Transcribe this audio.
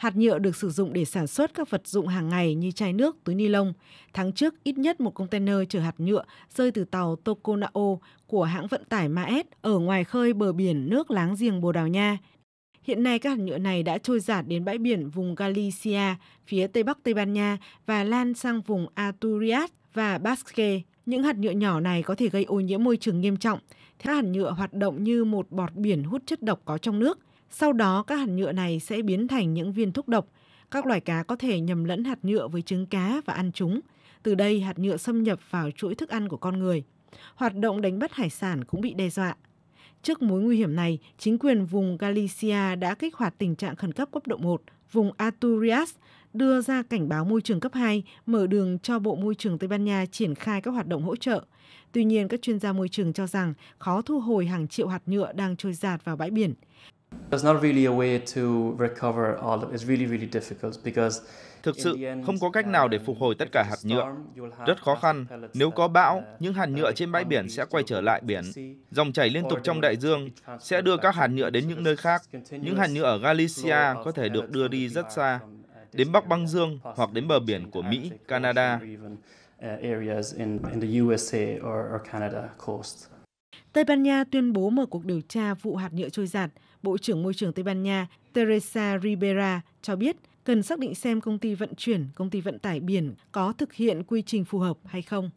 Hạt nhựa được sử dụng để sản xuất các vật dụng hàng ngày như chai nước, túi ni lông. Tháng trước, ít nhất một container chở hạt nhựa rơi từ tàu Tokonao của hãng vận tải Maes ở ngoài khơi bờ biển nước láng giềng Bồ Đào Nha. Hiện nay các hạt nhựa này đã trôi giạt đến bãi biển vùng Galicia, phía tây bắc Tây Ban Nha và lan sang vùng Asturias và Basque. Những hạt nhựa nhỏ này có thể gây ô nhiễm môi trường nghiêm trọng. Các hạt nhựa hoạt động như một bọt biển hút chất độc có trong nước – sau đó các hạt nhựa này sẽ biến thành những viên thuốc độc. Các loài cá có thể nhầm lẫn hạt nhựa với trứng cá và ăn chúng. Từ đây hạt nhựa xâm nhập vào chuỗi thức ăn của con người. Hoạt động đánh bắt hải sản cũng bị đe dọa. Trước mối nguy hiểm này, chính quyền vùng Galicia đã kích hoạt tình trạng khẩn cấp cấp độ 1, vùng Asturias đưa ra cảnh báo môi trường cấp 2, mở đường cho Bộ Môi trường Tây Ban Nha triển khai các hoạt động hỗ trợ. Tuy nhiên, các chuyên gia môi trường cho rằng khó thu hồi hàng triệu hạt nhựa đang trôi giạt vào bãi biển. There's not really a way to recover all of It's really really difficult because Thực sự, không có cách nào để phục hồi tất cả hạt nhựa. Rất khó khăn. Nếu có bão, uh, những hạt nhựa trên bãi biển sẽ quay trở lại biển. Dòng chảy liên tục trong đại dương sẽ đưa các hạt nhựa đến những nơi khác. Những hạt nhựa ở Galicia có thể được đưa đi rất xa, uh, đến Bắc Băng Dương hoặc đến bờ biển của Mỹ, Canada. Uh, areas in, in the USA or, or Canada coast. Tây Ban Nha tuyên bố mở cuộc điều tra vụ hạt nhựa trôi giạt. Bộ trưởng Môi trường Tây Ban Nha Teresa Ribera cho biết cần xác định xem công ty vận chuyển, công ty vận tải biển có thực hiện quy trình phù hợp hay không.